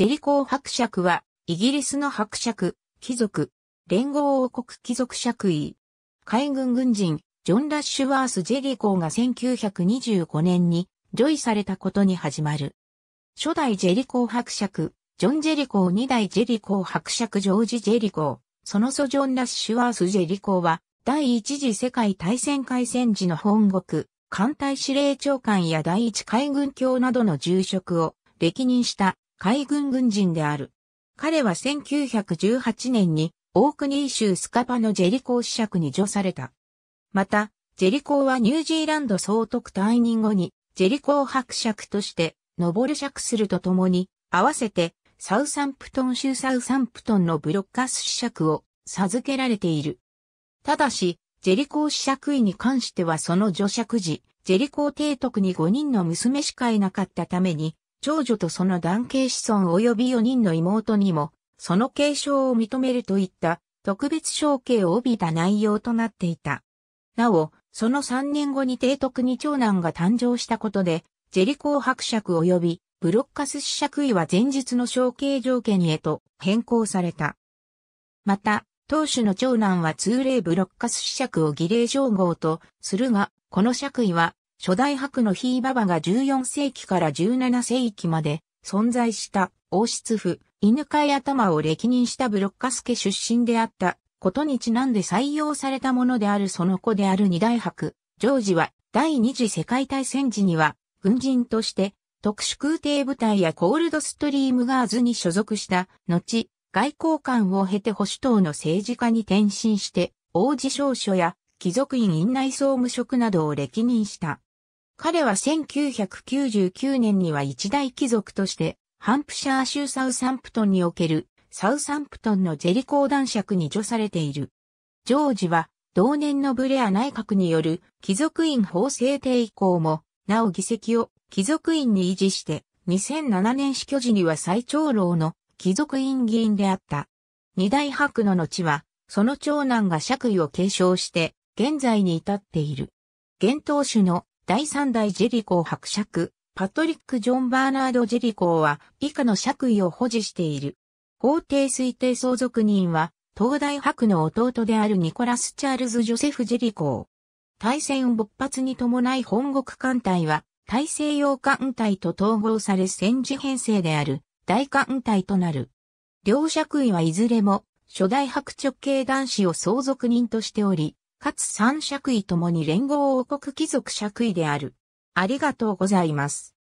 ジェリー伯爵は、イギリスの伯爵、貴族、連合王国貴族爵位。海軍軍人、ジョン・ラッシュワース・ジェリコーが1925年に、除位されたことに始まる。初代ジェリコー伯爵、ジョン・ジェリコー2代ジェリコー伯爵ジョージ・ジェリコー、その祖ジョン・ラッシュワース・ジェリコーは、第一次世界大戦開戦時の本国、艦隊司令長官や第一海軍卿などの重職を歴任した海軍軍人である。彼は1918年にオークニー州スカパのジェリコー子爵に除された。また、ジェリコーはニュージーランド総督退任後に、ジェリコー伯爵として、ノボル爵するとともに、合わせて、サウサンプトン州サウサンプトンのブロッカス子爵を授けられている。ただし、ジェリコー子爵位に関してはその除爵時、ジェリコー提督に5人の娘しかいなかったために、長女とその男系子孫及び4人の妹にも、その継承を認めるといった特別承継を帯びた内容となっていた。なお、その3年後に提督に長男が誕生したことで、ジェリコー伯爵及びブロッカス子爵位は前日の承継条件へと変更された。また、当主の長男は通例ブロッカス子爵を儀礼称号とするが、この爵位は初代白のヒーババが14世紀から17世紀まで存在した王室府、犬飼い頭を歴任したブロッカス家出身であったことにちなんで採用されたものであるその子である二大白、ジョージは第二次世界大戦時には軍人として特殊空挺部隊やコールドストリームガーズに所属した後、外交官を経て保守党の政治家に転身して王子少書や貴族院院内総務職などを歴任した。彼は1999年には一大貴族として、ハンプシャー州サウサンプトンにおける、サウサンプトンのジェリコー男爵に除されている。ジョージは、同年のブレア内閣による貴族院法制定以降も、なお議席を貴族院に維持して、2007年死去時には最長老の貴族院議員であった。二大白の後は、その長男が爵位を継承して、現在に至っている。現当主の第3代ジェリコー伯爵、パトリック・ジョン・バーナード・ジェリコーは以下の爵位を保持している。法定推定相続人は、東大伯の弟であるニコラス・チャールズ・ジョセフ・ジェリコー。大戦勃発に伴い本国艦隊は、大西洋艦隊と統合され戦時編成である大艦隊となる。両爵位はいずれも初代白直系男子を相続人としており、かつ三爵位ともに連合王国貴族爵位である。ありがとうございます。